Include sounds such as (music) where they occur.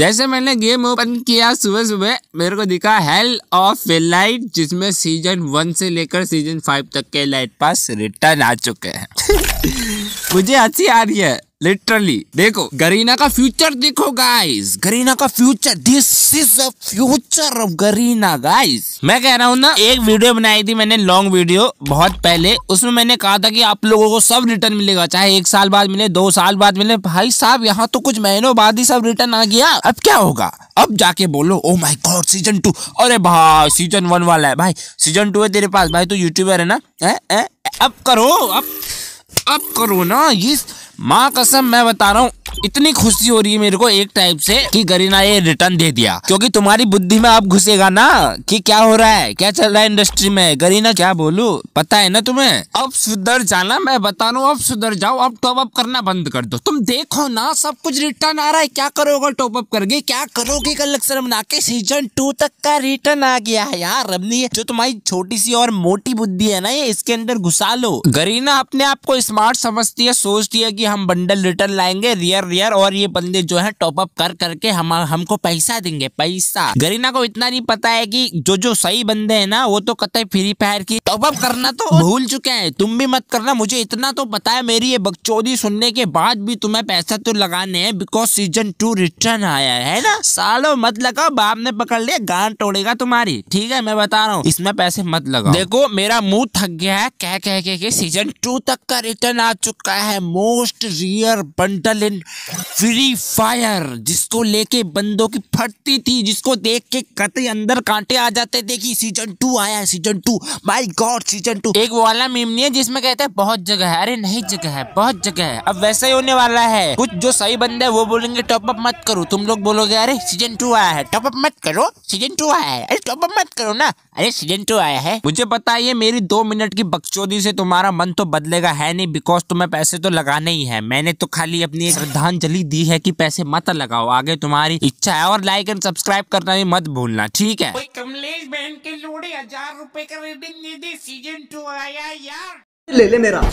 जैसे मैंने game open किया सुबह सुबह मेरे को दिखा हेल ऑफ लाइट जिसमें सीजन वन से लेकर सीजन फाइव तक के लाइट पास रिटर्न आ चुके हैं (laughs) मुझे हंसी आ रही है लिटरली देखो गरीना का फ्यूचर देखो गाइस गरीना का future this is a future of Garena guys मैं कह रहा हूँ ना एक वीडियो बनाई थी मैंने लॉन्ग वीडियो बहुत पहले उसमें मैंने कहा था कि आप लोगों को सब रिटर्न मिलेगा चाहे एक साल बाद मिले दो साल बाद मिले भाई साहब यहाँ तो कुछ महीनों बाद ही सब रिटर्न आ गया अब क्या होगा अब जाके बोलो oh my god season two अरे भाई सीजन वन वाला है भाई सीजन टू है तेरे पास भाई तू यूट्यूबर है ना ए, ए, अब करो अब अब करो ना ये माँ कसम मैं बता रहा हूँ इतनी खुशी हो रही है मेरे को एक टाइप से कि गरीना ये रिटर्न दे दिया क्योंकि तुम्हारी बुद्धि में आप घुसेगा ना कि क्या हो रहा है क्या चल रहा है इंडस्ट्री में गरीना क्या बोलू पता है ना तुम्हें अब सुधर जाना मैं बता रहा अब सुधर जाओ अब टॉप अप करना बंद कर दो तुम देखो ना सब कुछ रिटर्न आ रहा है क्या करोगे टॉप अप करके क्या करोगे कल अक्सर बना के सीजन टू तक का रिटर्न आ गया है यार रबनी जो तुम्हारी छोटी सी और मोटी बुद्धि है ना ये इसके अंदर घुसा लो गरीना अपने आप को स्मार्ट समझती है सोचती है की हम बंडल रिटर्न लाएंगे रियल कर दिया और ये बंदे जो है टॉप अप कर करके हम हमको पैसा देंगे पैसा गरीना को इतना नहीं पता है कि जो जो सही बंदे है ना वो तो कतई फ्री फायर की टॉप अप करना तो भूल चुके हैं तुम भी मत करना मुझे इतना तो पता है मेरी ये बकचोदी सुनने के बाद भी तुम्हें पैसा तो लगाने हैं बिकॉज सीजन टू रिटर्न आया है ना सालो मत लगाओ बाप ने पकड़ लिया गांड तोड़ेगा तुम्हारी ठीक है मैं बता रहा हूँ इसमें पैसे मत लगाओ देखो मेरा मुंह थक गया है कह कह के, के सीजन टू तक का रिटर्न आ चुका है most rare bundle in free fire जिसको लेके बंदों की फटती थी जिसको देख के कते अंदर कांटे आ जाते थे कि सीजन टू आया season two my god season two एक वाला मीम नहीं है जिसमें कहते हैं बहुत जगह है अरे नहीं जगह है बहुत जगह है अब वैसा ही होने वाला है कुछ जो सही बंदे है वो बोलेंगे टॉप अप मत करो तुम लोग बोलोगे अरे सीजन टू आया है टॉप अप मत करो सीजन टू आया है अरे टॉप अप मत करो ना अरे सीजन टू आया है मुझे पता है मेरी दो मिनट की बकचोदी से तुम्हारा मन तो बदलेगा है नहीं बिकॉज तुम्हें पैसे तो लगाने ही है मैंने तो खाली अपनी श्रद्धा श्रद्धांजलि दी है कि पैसे मत लगाओ आगे तुम्हारी इच्छा है और लाइक एंड सब्सक्राइब करना भी मत भूलना ठीक है कमलेश बहन के जोड़े हजार रूपए का रिबन दे दे सीजन टू आया यार ले ले मेरा